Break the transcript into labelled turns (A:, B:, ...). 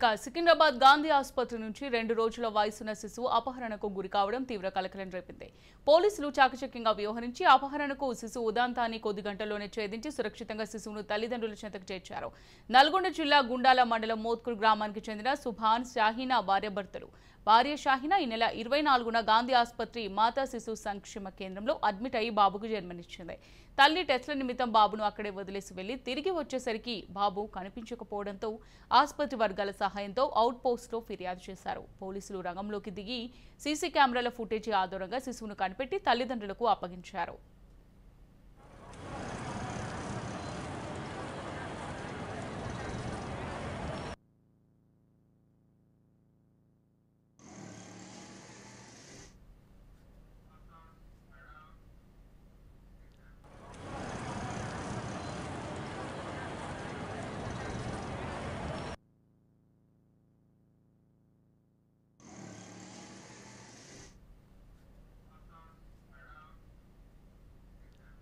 A: ఇక సికింద్రాబాద్ గాంధీ ఆసుపత్రి నుంచి రెండు రోజుల వయసున్న శిశువు అపహరణకు గురి కావడం తీవ్ర కలకలం రేపింది పోలీసులు చాకచక్యంగా వ్యవహరించి అపహరణకు శిశువు ఉదాంతాన్ని కొద్ది గంటల్లోనే ఛేదించి సురక్షితంగా శిశువును తల్లిదండ్రుల చెంతకు చేర్చారు నల్గొండ జిల్లా గుండాల మండలం మోత్కూరు గ్రామానికి చెందిన సుభాన్ షాహీనా భార్యభర్తలు భార్య షాహీనా ఈ నెల ఇరవై నాలుగున గాంధీ ఆసుపత్రి మాతా శిశు సంక్షేమ కేంద్రంలో అడ్మిట్ అయి బాబుకు జన్మనిచ్చింది తల్లి టెస్ట్ల నిమిత్తం బాబును అక్కడే వదిలేసి వెళ్లి తిరిగి వచ్చేసరికి బాబు కనిపించకపోవడంతో ఆసుపత్రి వర్గాల సహాయం సహాయంతో అవుట్ లో ఫిర్యాదు చేశారు పోలీసులు రంగంలోకి దిగి సీసీ కెమెరాల ఫుటేజీ ఆధారంగా శిశువును కనిపెట్టి తల్లిదండ్రులకు అప్పగించారు